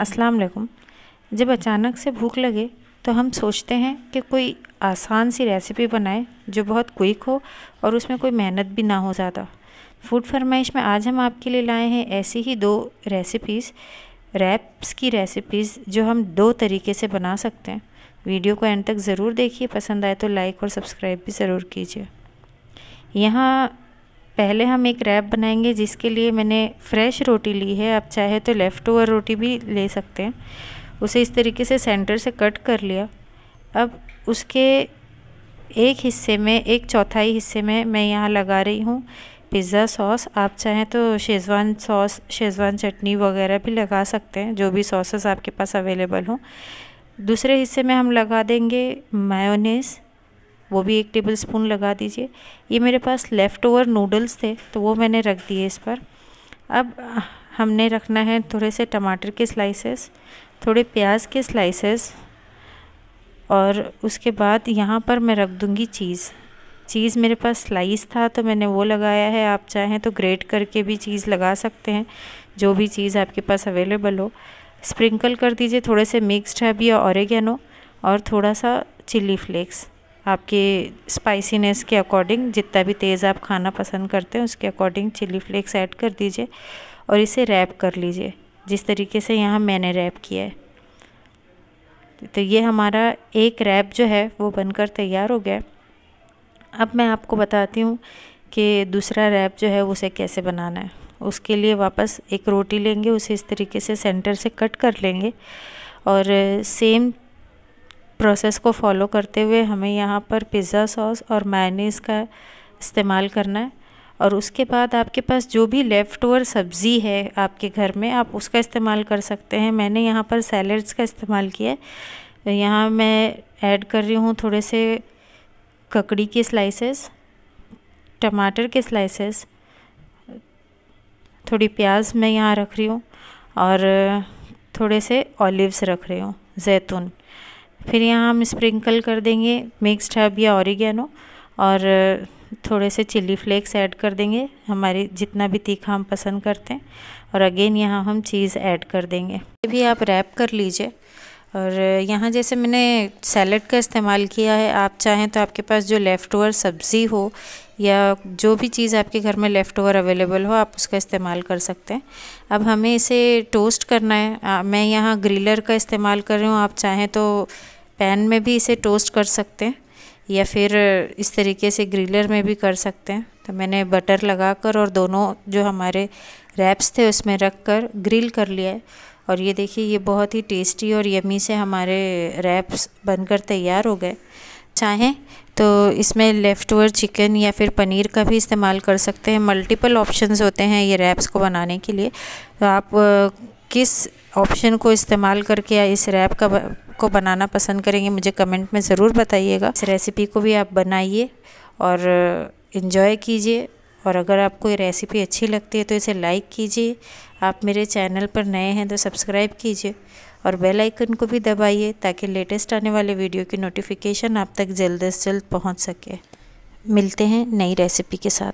अस्सलाम वालेकुम जब अचानक से भूख लगे तो हम सोचते हैं कि कोई आसान सी रेसिपी बनाए जो बहुत क्विक हो और उसमें कोई मेहनत भी ना हो ज़्यादा फूड फरमाइश में आज हम आपके लिए लाए हैं ऐसी ही दो रेसिपीज़ रैप्स की रेसिपीज़ जो हम दो तरीके से बना सकते हैं वीडियो को एंड तक ज़रूर देखिए पसंद आए तो लाइक और सब्सक्राइब भी ज़रूर कीजिए यहाँ पहले हम एक रैप बनाएंगे जिसके लिए मैंने फ्रेश रोटी ली है आप चाहे तो लेफ़्ट ओवर रोटी भी ले सकते हैं उसे इस तरीके से सेंटर से कट कर लिया अब उसके एक हिस्से में एक चौथाई हिस्से में मैं यहाँ लगा रही हूँ पिज़्ज़ा सॉस आप चाहें तो शेज़वान सॉस शेज़वान चटनी वगैरह भी लगा सकते हैं जो भी सॉसेस आपके पास अवेलेबल हों दूसरे हिस्से में हम लगा देंगे मायोनीस वो भी एक टेबल स्पून लगा दीजिए ये मेरे पास लेफ़्ट ओवर नूडल्स थे तो वो मैंने रख दिए इस पर अब हमने रखना है थोड़े से टमाटर के स्लाइसेस थोड़े प्याज के स्लाइसेस और उसके बाद यहाँ पर मैं रख दूँगी चीज़ चीज़ मेरे पास स्लाइस था तो मैंने वो लगाया है आप चाहें तो ग्रेट करके भी चीज़ लगा सकते हैं जो भी चीज़ आपके पास अवेलेबल हो स्प्रिंकल कर दीजिए थोड़े से मिक्सड है भी और थोड़ा सा चिली फ्लेक्स आपके स्पाइसीनेस के अकॉर्डिंग जितना भी तेज़ आप खाना पसंद करते हैं उसके अकॉर्डिंग चिली फ्लेक्स ऐड कर दीजिए और इसे रैप कर लीजिए जिस तरीके से यहाँ मैंने रैप किया है तो ये हमारा एक रैप जो है वो बनकर तैयार हो गया अब मैं आपको बताती हूँ कि दूसरा रैप जो है उसे कैसे बनाना है उसके लिए वापस एक रोटी लेंगे उसे इस तरीके से सेंटर से कट कर लेंगे और सेम प्रोसेस को फॉलो करते हुए हमें यहाँ पर पिज़्ज़ा सॉस और मैनीस का इस्तेमाल करना है और उसके बाद आपके पास जो भी लेफ़्ट ओवर सब्ज़ी है आपके घर में आप उसका इस्तेमाल कर सकते हैं मैंने यहाँ पर सैलड्स का इस्तेमाल किया है यहाँ मैं ऐड कर रही हूँ थोड़े से ककड़ी के स्लाइसेस टमाटर के स्लाइसेस थोड़ी प्याज मैं यहाँ रख रही हूँ और थोड़े से ऑलिव्स रख रही हूँ जैतून फिर यहाँ हम स्प्रिंकल कर देंगे मिक्सड हर्ब या ऑरिगेनो और थोड़े से चिली फ्लेक्स ऐड कर देंगे हमारी जितना भी तीखा हम पसंद करते हैं और अगेन यहाँ हम चीज़ ऐड कर देंगे भी आप रैप कर लीजिए और यहाँ जैसे मैंने सैलड का इस्तेमाल किया है आप चाहें तो आपके पास जो लेफ़्ट ओवर सब्ज़ी हो या जो भी चीज़ आपके घर में लेफ़्ट ओवर अवेलेबल हो आप उसका इस्तेमाल कर सकते हैं अब हमें इसे टोस्ट करना है आ, मैं यहाँ ग्रिलर का इस्तेमाल कर रही हूँ आप चाहें तो पैन में भी इसे टोस्ट कर सकते हैं या फिर इस तरीके से ग्रिलर में भी कर सकते हैं तो मैंने बटर लगा कर और दोनों जो हमारे रैप्स थे उसमें रख कर ग्रिल कर लिया है और ये देखिए ये बहुत ही टेस्टी और यमी से हमारे रैप्स बनकर तैयार हो गए चाहें तो इसमें लेफ़्ट ओवर चिकन या फिर पनीर का भी इस्तेमाल कर सकते हैं मल्टीपल ऑप्शंस होते हैं ये रैप्स को बनाने के लिए तो आप किस ऑप्शन को इस्तेमाल करके या इस रैप का को बनाना पसंद करेंगे मुझे कमेंट में ज़रूर बताइएगा इस रेसिपी को भी आप बनाइए और इन्जॉय कीजिए और अगर आपको ये रेसिपी अच्छी लगती है तो इसे लाइक कीजिए आप मेरे चैनल पर नए हैं तो सब्सक्राइब कीजिए और बेल आइकन को भी दबाइए ताकि लेटेस्ट आने वाले वीडियो की नोटिफिकेशन आप तक जल्द से जल्द पहुंच सके मिलते हैं नई रेसिपी के साथ